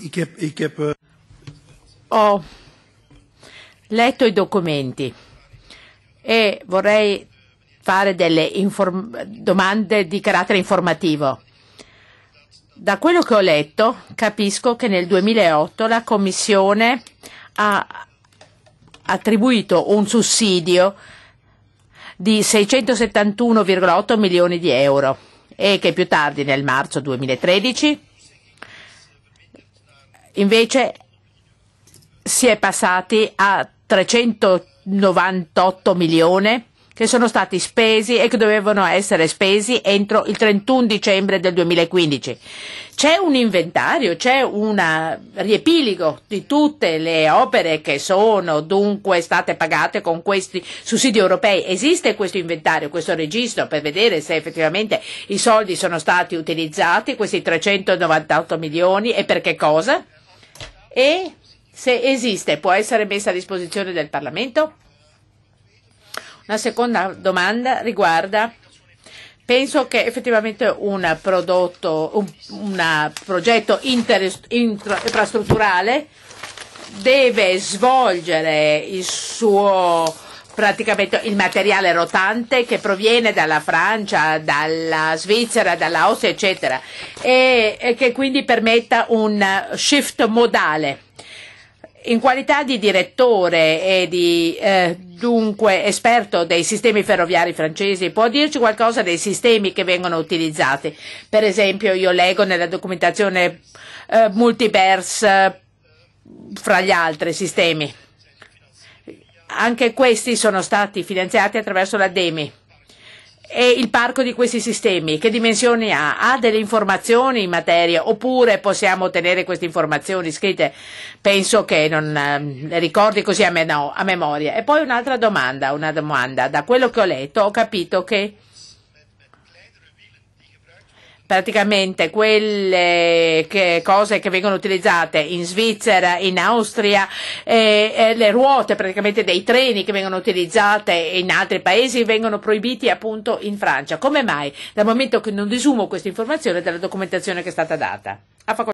ik heb, ik heb ho letto i documenti e vorrei fare delle domande di carattere informativo. Da quello che ho letto capisco che nel 2008 la Commissione ha attribuito un sussidio di 671,8 milioni di euro e che più tardi nel marzo 2013 Invece si è passati a 398 milioni che sono stati spesi e che dovevano essere spesi entro il 31 dicembre del 2015. C'è un inventario, c'è un riepiligo di tutte le opere che sono dunque state pagate con questi sussidi europei. Esiste questo inventario, questo registro per vedere se effettivamente i soldi sono stati utilizzati, questi 398 milioni e per che cosa? e se esiste può essere messa a disposizione del Parlamento? Una seconda domanda riguarda Penso che effettivamente un, prodotto, un, un progetto inter, intra, infrastrutturale deve svolgere il suo praticamente il materiale rotante che proviene dalla Francia, dalla Svizzera, dall'Austria, eccetera, e, e che quindi permetta un shift modale. In qualità di direttore e di eh, dunque esperto dei sistemi ferroviari francesi, può dirci qualcosa dei sistemi che vengono utilizzati? Per esempio, io leggo nella documentazione eh, Multiverse fra gli altri sistemi anche questi sono stati finanziati attraverso la DEMI. E il parco di questi sistemi, che dimensioni ha? Ha delle informazioni in materia oppure possiamo ottenere queste informazioni scritte? Penso che non eh, le ricordi così a, me, no, a memoria. E poi un'altra domanda, una domanda. Da quello che ho letto ho capito che praticamente quelle che, cose che vengono utilizzate in Svizzera, in Austria, eh, eh, le ruote praticamente dei treni che vengono utilizzate in altri paesi vengono proibiti appunto in Francia. Come mai? Dal momento che non disumo questa informazione dalla documentazione che è stata data.